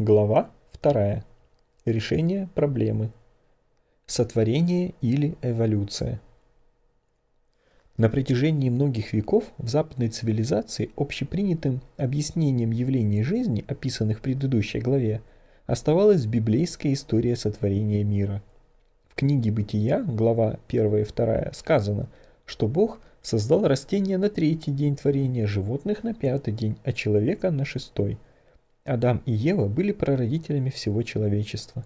Глава 2. Решение проблемы. Сотворение или эволюция. На протяжении многих веков в западной цивилизации общепринятым объяснением явлений жизни, описанных в предыдущей главе, оставалась библейская история сотворения мира. В книге «Бытия», глава 1 и 2, сказано, что Бог создал растения на третий день творения, животных на пятый день, а человека на шестой – Адам и Ева были прародителями всего человечества.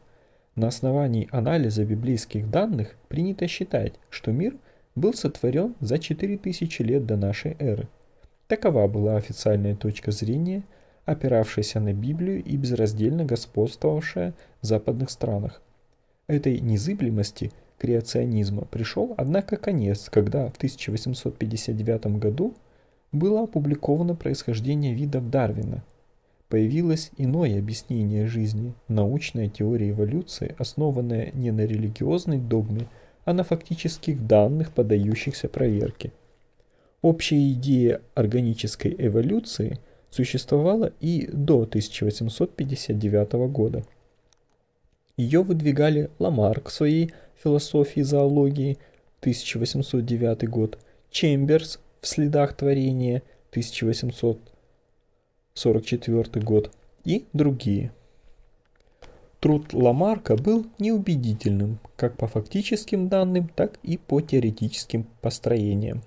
На основании анализа библейских данных принято считать, что мир был сотворен за 4000 лет до нашей эры. Такова была официальная точка зрения, опиравшаяся на Библию и безраздельно господствовавшая в западных странах. Этой незыблемости креационизма пришел, однако, конец, когда в 1859 году было опубликовано происхождение видов Дарвина – появилось иное объяснение жизни, научная теория эволюции, основанная не на религиозной догме, а на фактических данных, подающихся проверке. Общая идея органической эволюции существовала и до 1859 года. Ее выдвигали Ламарк в своей философии зоологии 1809 год, Чемберс в следах творения 1800 44 год и другие. Труд Ламарка был неубедительным как по фактическим данным, так и по теоретическим построениям.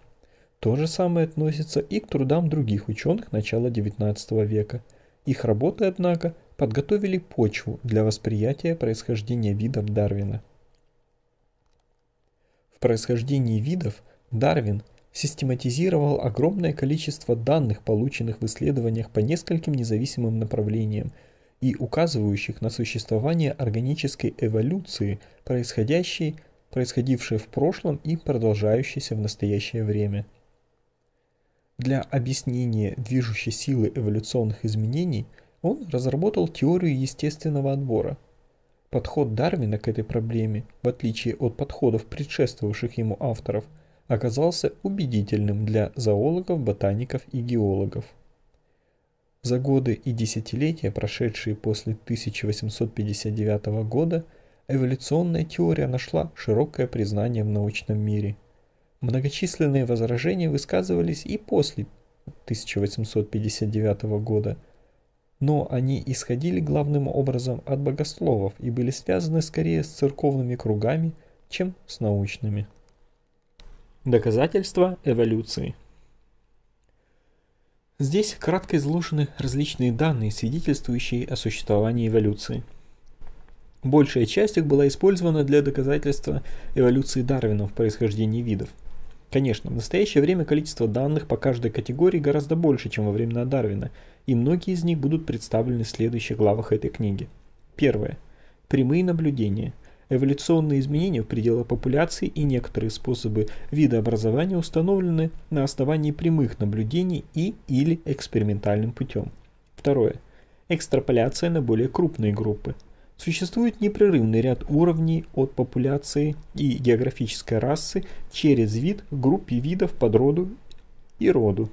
То же самое относится и к трудам других ученых начала XIX века. Их работы, однако, подготовили почву для восприятия происхождения видов Дарвина. В происхождении видов Дарвин – систематизировал огромное количество данных, полученных в исследованиях по нескольким независимым направлениям и указывающих на существование органической эволюции, происходящей, происходившей в прошлом и продолжающейся в настоящее время. Для объяснения движущей силы эволюционных изменений он разработал теорию естественного отбора. Подход Дарвина к этой проблеме, в отличие от подходов предшествовавших ему авторов – оказался убедительным для зоологов, ботаников и геологов. За годы и десятилетия, прошедшие после 1859 года, эволюционная теория нашла широкое признание в научном мире. Многочисленные возражения высказывались и после 1859 года, но они исходили главным образом от богословов и были связаны скорее с церковными кругами, чем с научными. Доказательства эволюции. Здесь кратко изложены различные данные, свидетельствующие о существовании эволюции. Большая часть их была использована для доказательства эволюции Дарвина в происхождении видов. Конечно, в настоящее время количество данных по каждой категории гораздо больше, чем во времена Дарвина, и многие из них будут представлены в следующих главах этой книги. Первое. Прямые наблюдения – Эволюционные изменения в пределах популяции и некоторые способы видообразования установлены на основании прямых наблюдений и или экспериментальным путем. Второе. Экстраполяция на более крупные группы. Существует непрерывный ряд уровней от популяции и географической расы через вид к группе видов под роду и роду.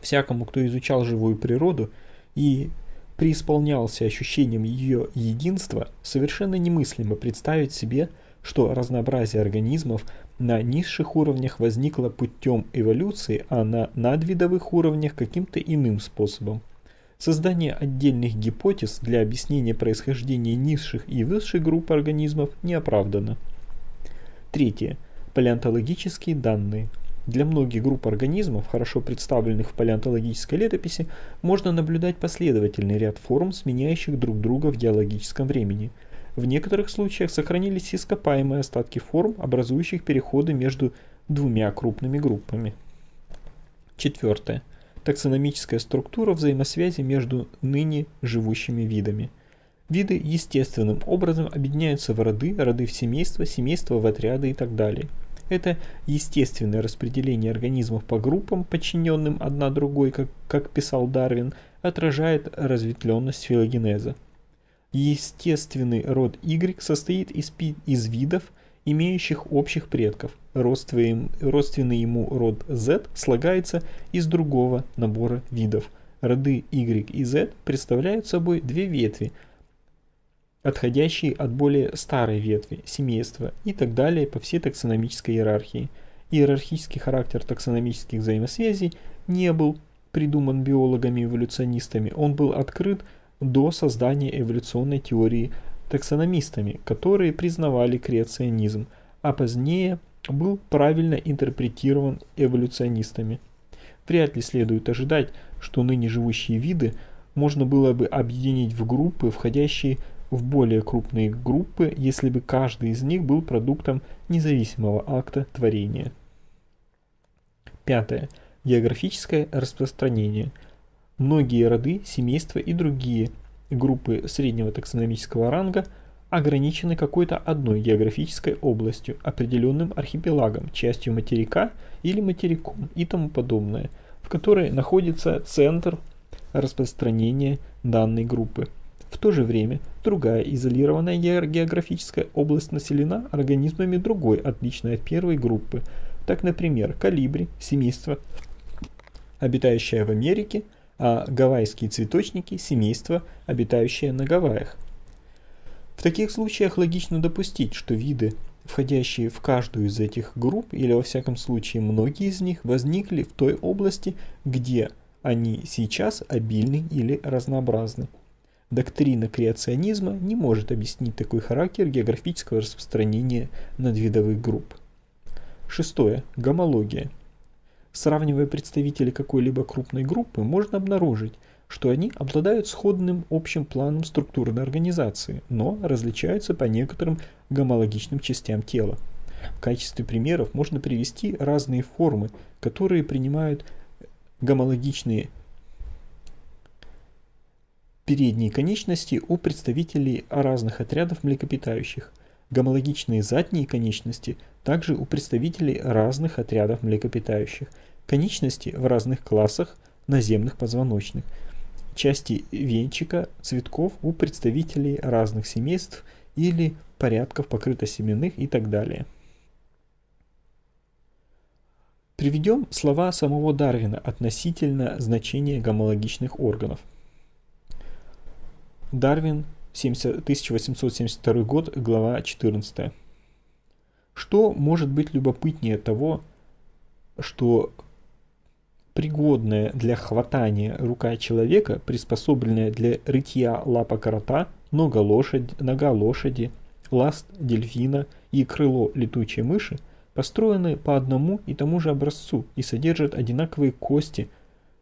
Всякому, кто изучал живую природу и преисполнялся ощущением ее единства, совершенно немыслимо представить себе, что разнообразие организмов на низших уровнях возникло путем эволюции, а на надвидовых уровнях каким-то иным способом. Создание отдельных гипотез для объяснения происхождения низших и высших групп организмов не оправдано. Третье. Палеонтологические данные – для многих групп организмов, хорошо представленных в палеонтологической летописи, можно наблюдать последовательный ряд форм, сменяющих друг друга в геологическом времени. В некоторых случаях сохранились ископаемые остатки форм, образующих переходы между двумя крупными группами. Четвертое. Таксономическая структура взаимосвязи между ныне живущими видами. Виды естественным образом объединяются в роды, роды в семейства, семейства в отряды и так далее – это естественное распределение организмов по группам, подчиненным одна другой, как, как писал Дарвин, отражает разветвленность филогенеза. Естественный род Y состоит из, из видов, имеющих общих предков. родственный ему род Z слагается из другого набора видов. Роды Y и Z представляют собой две ветви – отходящие от более старой ветви семейства и так далее по всей таксономической иерархии. Иерархический характер таксономических взаимосвязей не был придуман биологами-эволюционистами, он был открыт до создания эволюционной теории таксономистами, которые признавали креационизм, а позднее был правильно интерпретирован эволюционистами. Вряд ли следует ожидать, что ныне живущие виды можно было бы объединить в группы, входящие в в более крупные группы, если бы каждый из них был продуктом независимого акта творения. Пятое. Географическое распространение. Многие роды, семейства и другие группы среднего таксономического ранга ограничены какой-то одной географической областью, определенным архипелагом, частью материка или материком и тому подобное, в которой находится центр распространения данной группы. В то же время другая изолированная географическая область населена организмами другой, отличной от первой группы. Так, например, калибри, семейство, обитающее в Америке, а гавайские цветочники – семейство, обитающее на Гавайях. В таких случаях логично допустить, что виды, входящие в каждую из этих групп, или во всяком случае многие из них, возникли в той области, где они сейчас обильны или разнообразны. Доктрина креационизма не может объяснить такой характер географического распространения надвидовых групп. Шестое. Гомология. Сравнивая представителей какой-либо крупной группы, можно обнаружить, что они обладают сходным общим планом структурной организации, но различаются по некоторым гомологичным частям тела. В качестве примеров можно привести разные формы, которые принимают гомологичные передние конечности у представителей разных отрядов млекопитающих, гомологичные задние конечности также у представителей разных отрядов млекопитающих, конечности в разных классах наземных позвоночных, части венчика, цветков у представителей разных семейств или порядков покрытосеменных и так далее. Приведем слова самого Дарвина относительно значения гомологичных органов – Дарвин, 70, 1872 год, глава 14. Что может быть любопытнее того, что пригодная для хватания рука человека, приспособленная для рытья лапа крота, нога лошади, нога лошади, ласт дельфина и крыло летучей мыши, построены по одному и тому же образцу и содержат одинаковые кости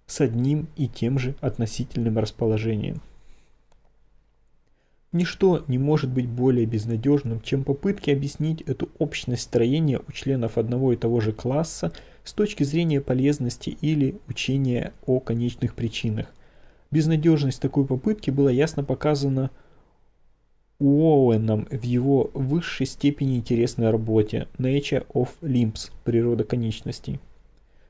с одним и тем же относительным расположением. Ничто не может быть более безнадежным, чем попытки объяснить эту общность строения у членов одного и того же класса с точки зрения полезности или учения о конечных причинах. Безнадежность такой попытки была ясно показана Уоуэном в его высшей степени интересной работе Nature of Limbs – Природа конечностей.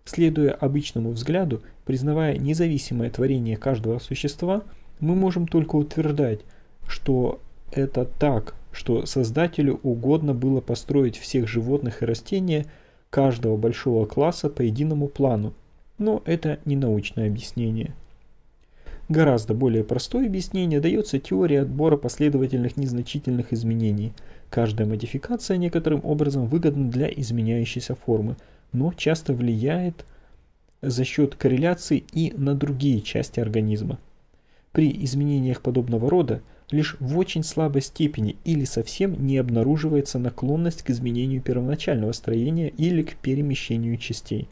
Следуя обычному взгляду, признавая независимое творение каждого существа, мы можем только утверждать – что это так, что создателю угодно было построить всех животных и растения каждого большого класса по единому плану, но это не научное объяснение. Гораздо более простое объяснение дается теории отбора последовательных незначительных изменений. Каждая модификация некоторым образом выгодна для изменяющейся формы, но часто влияет за счет корреляции и на другие части организма. При изменениях подобного рода – лишь в очень слабой степени или совсем не обнаруживается наклонность к изменению первоначального строения или к перемещению частей.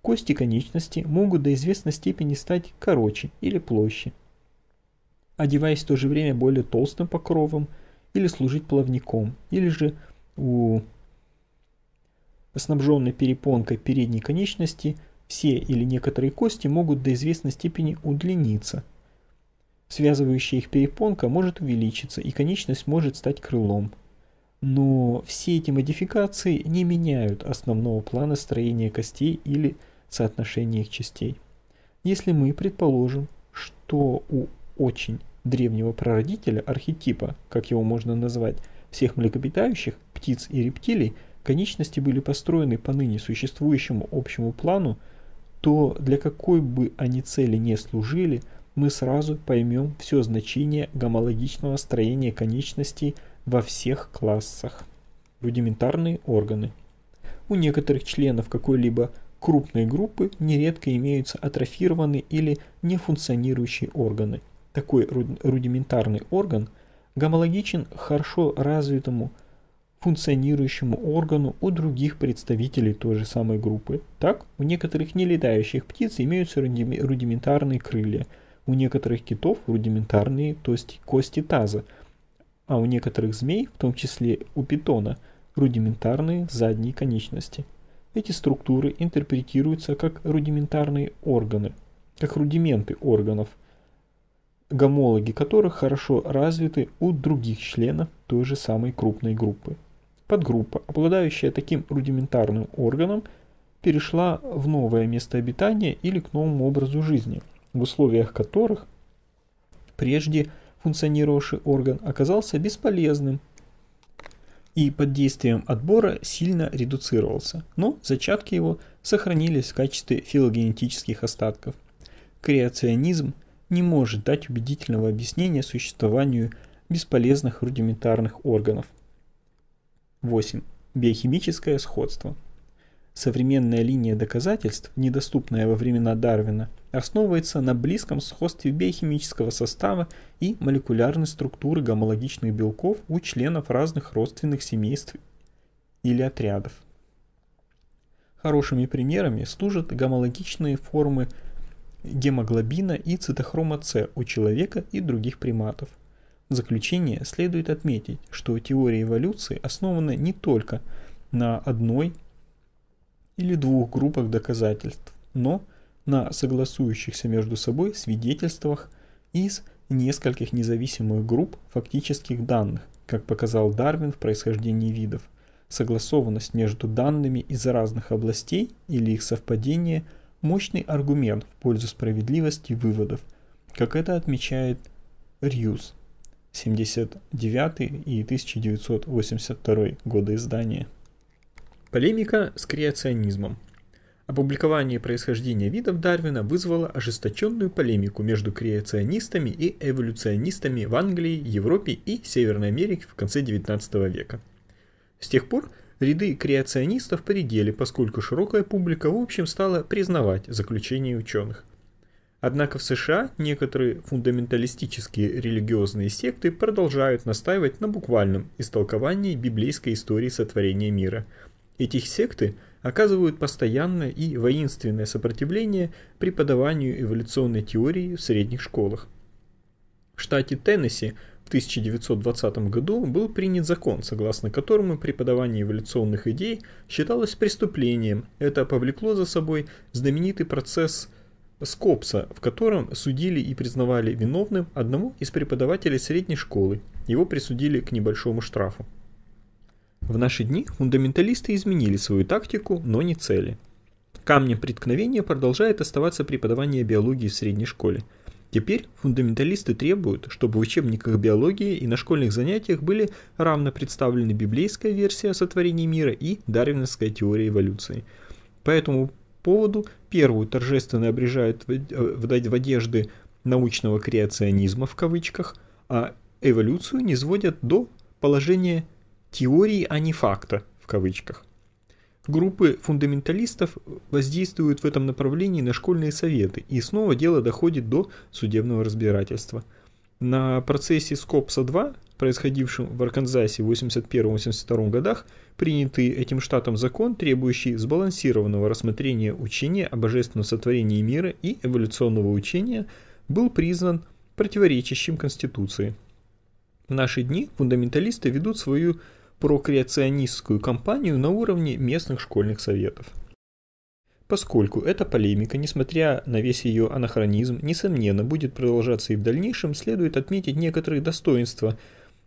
Кости конечности могут до известной степени стать короче или площе, одеваясь в то же время более толстым покровом или служить плавником, или же у снабженной перепонкой передней конечности все или некоторые кости могут до известной степени удлиниться – Связывающая их перепонка может увеличиться, и конечность может стать крылом. Но все эти модификации не меняют основного плана строения костей или соотношения их частей. Если мы предположим, что у очень древнего прародителя, архетипа, как его можно назвать, всех млекопитающих, птиц и рептилий, конечности были построены по ныне существующему общему плану, то для какой бы они цели не служили – мы сразу поймем все значение гомологичного строения конечностей во всех классах. Рудиментарные органы. У некоторых членов какой-либо крупной группы нередко имеются атрофированные или нефункционирующие органы. Такой рудиментарный орган гомологичен хорошо развитому функционирующему органу у других представителей той же самой группы. Так, у некоторых нелетающих птиц имеются рудиментарные крылья – у некоторых китов рудиментарные, то есть кости таза, а у некоторых змей, в том числе у питона, рудиментарные задние конечности. Эти структуры интерпретируются как рудиментарные органы, как рудименты органов, гомологи которых хорошо развиты у других членов той же самой крупной группы. Подгруппа, обладающая таким рудиментарным органом, перешла в новое место обитания или к новому образу жизни – в условиях которых прежде функционировавший орган оказался бесполезным и под действием отбора сильно редуцировался, но зачатки его сохранились в качестве филогенетических остатков. Креационизм не может дать убедительного объяснения существованию бесполезных рудиментарных органов. 8. Биохимическое сходство. Современная линия доказательств, недоступная во времена Дарвина, основывается на близком сходстве биохимического состава и молекулярной структуры гомологичных белков у членов разных родственных семейств или отрядов. Хорошими примерами служат гомологичные формы гемоглобина и цитохрома С у человека и других приматов. В заключение следует отметить, что теория эволюции основана не только на одной или двух группах доказательств, но на согласующихся между собой свидетельствах из нескольких независимых групп фактических данных, как показал Дарвин в происхождении видов. Согласованность между данными из разных областей или их совпадение – мощный аргумент в пользу справедливости выводов, как это отмечает Рьюз, 79 и 1982 годы издания. Полемика с креационизмом. Опубликование происхождения видов Дарвина вызвало ожесточенную полемику между креационистами и эволюционистами в Англии, Европе и Северной Америке в конце XIX века. С тех пор ряды креационистов поредели, поскольку широкая публика в общем стала признавать заключения ученых. Однако в США некоторые фундаменталистические религиозные секты продолжают настаивать на буквальном истолковании библейской истории сотворения мира – эти секты оказывают постоянное и воинственное сопротивление преподаванию эволюционной теории в средних школах. В штате Теннесси в 1920 году был принят закон, согласно которому преподавание эволюционных идей считалось преступлением. Это повлекло за собой знаменитый процесс Скопса, в котором судили и признавали виновным одному из преподавателей средней школы. Его присудили к небольшому штрафу. В наши дни фундаменталисты изменили свою тактику, но не цели. Камнем преткновения продолжает оставаться преподавание биологии в средней школе. Теперь фундаменталисты требуют, чтобы в учебниках биологии и на школьных занятиях были равно представлены библейская версия о сотворении мира и дарвиновская теория эволюции. По этому поводу первую торжественно обрежают в э, одежды научного креационизма в кавычках, а эволюцию не сводят до положения теории, а не факта, в кавычках. Группы фундаменталистов воздействуют в этом направлении на школьные советы, и снова дело доходит до судебного разбирательства. На процессе Скопса-2, происходившем в Арканзасе в 81-82 годах, принятый этим штатом закон, требующий сбалансированного рассмотрения учения о божественном сотворении мира и эволюционного учения, был признан противоречащим Конституции. В наши дни фундаменталисты ведут свою прокреационистскую кампанию на уровне местных школьных советов. Поскольку эта полемика, несмотря на весь ее анахронизм, несомненно будет продолжаться и в дальнейшем, следует отметить некоторые достоинства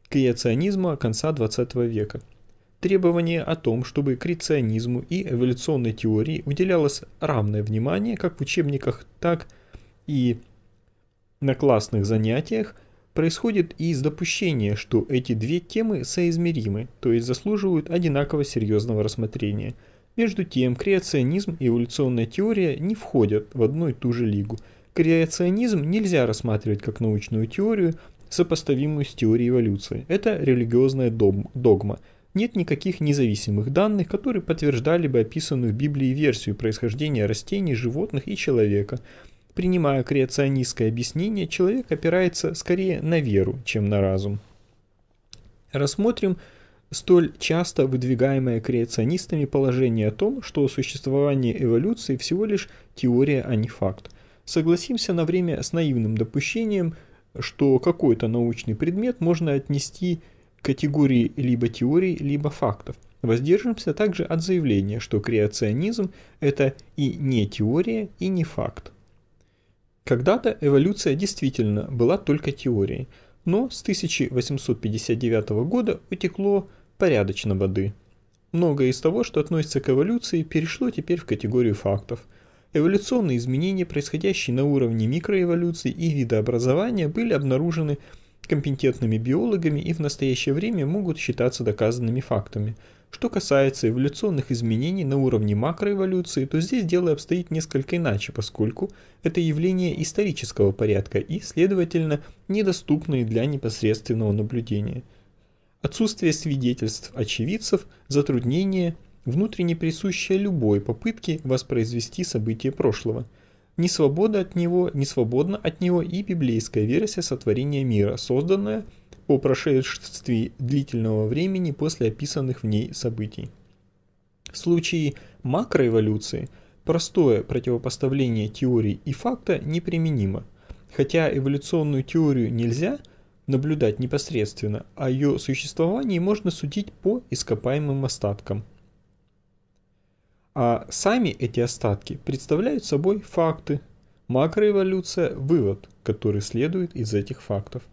креационизма конца 20 века. Требование о том, чтобы креационизму и эволюционной теории уделялось равное внимание как в учебниках, так и на классных занятиях – происходит из допущения, что эти две темы соизмеримы, то есть заслуживают одинаково серьезного рассмотрения. Между тем, креационизм и эволюционная теория не входят в одну и ту же лигу. Креационизм нельзя рассматривать как научную теорию, сопоставимую с теорией эволюции. Это религиозная догма. Нет никаких независимых данных, которые подтверждали бы описанную в Библии версию происхождения растений, животных и человека – Принимая креационистское объяснение, человек опирается скорее на веру, чем на разум. Рассмотрим столь часто выдвигаемое креационистами положение о том, что существование эволюции всего лишь теория, а не факт. Согласимся на время с наивным допущением, что какой-то научный предмет можно отнести к категории либо теорий, либо фактов. Воздержимся также от заявления, что креационизм – это и не теория, и не факт. Когда-то эволюция действительно была только теорией, но с 1859 года утекло порядочно воды. Многое из того, что относится к эволюции, перешло теперь в категорию фактов. Эволюционные изменения, происходящие на уровне микроэволюции и видообразования, были обнаружены в компетентными биологами и в настоящее время могут считаться доказанными фактами. Что касается эволюционных изменений на уровне макроэволюции, то здесь дело обстоит несколько иначе, поскольку это явление исторического порядка и, следовательно, недоступные для непосредственного наблюдения. Отсутствие свидетельств очевидцев, затруднение, внутренне присущее любой попытке воспроизвести события прошлого – ни свобода от него, ни свободна от него и библейская версия сотворения мира, созданная по прошествии длительного времени после описанных в ней событий. В случае макроэволюции простое противопоставление теории и факта неприменимо. Хотя эволюционную теорию нельзя наблюдать непосредственно, о а ее существовании можно судить по ископаемым остаткам – а сами эти остатки представляют собой факты. Макроэволюция – вывод, который следует из этих фактов.